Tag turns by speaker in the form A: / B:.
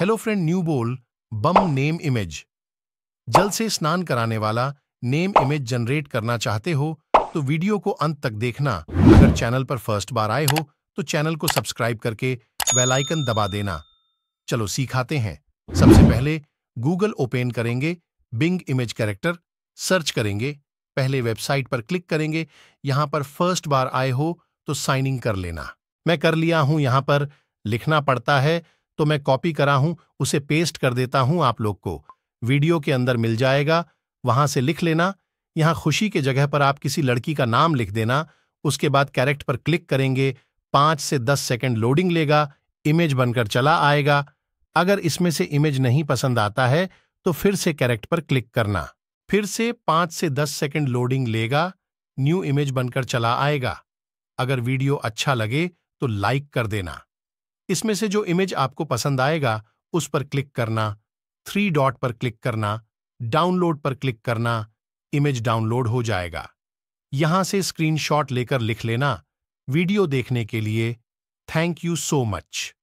A: hello friend new बोल बम name image जल से स्नान कराने वाला नेम इमेज जनरेट करना चाहते हो तो वीडियो को अंत तक देखना अगर चैनल पर फर्स्ट बार आए हो तो चैनल को सब्सक्राइब करके बेल आइकन दबा देना चलो सिखाते हैं सबसे पहले गूगल ओपन करेंगे बिंग इमेज कैरेक्टर सर्च करेंगे पहले वेबसाइट पर क्लिक करेंगे यहां पर फर्स्ट बार आए हो तो साइन इन कर लेना मैं कर लिया हूं यहाँ पर लिखना पड़ता है तो मैं कॉपी करा हूं उसे पेस्ट कर देता हूं आप लोग को वीडियो के अंदर मिल जाएगा वहां से लिख लेना यहां खुशी के जगह पर आप किसी लड़की का नाम लिख देना उसके बाद कैरेक्ट पर क्लिक करेंगे पांच से दस सेकेंड लोडिंग लेगा इमेज बनकर चला आएगा अगर इसमें से इमेज नहीं पसंद आता है तो फिर से कैरेक्ट पर क्लिक करना फिर से पांच से दस सेकेंड लोडिंग लेगा न्यू इमेज बनकर चला आएगा अगर वीडियो अच्छा लगे तो लाइक कर देना इसमें से जो इमेज आपको पसंद आएगा उस पर क्लिक करना थ्री डॉट पर क्लिक करना डाउनलोड पर क्लिक करना इमेज डाउनलोड हो जाएगा यहां से स्क्रीनशॉट लेकर लिख लेना वीडियो देखने के लिए थैंक यू सो मच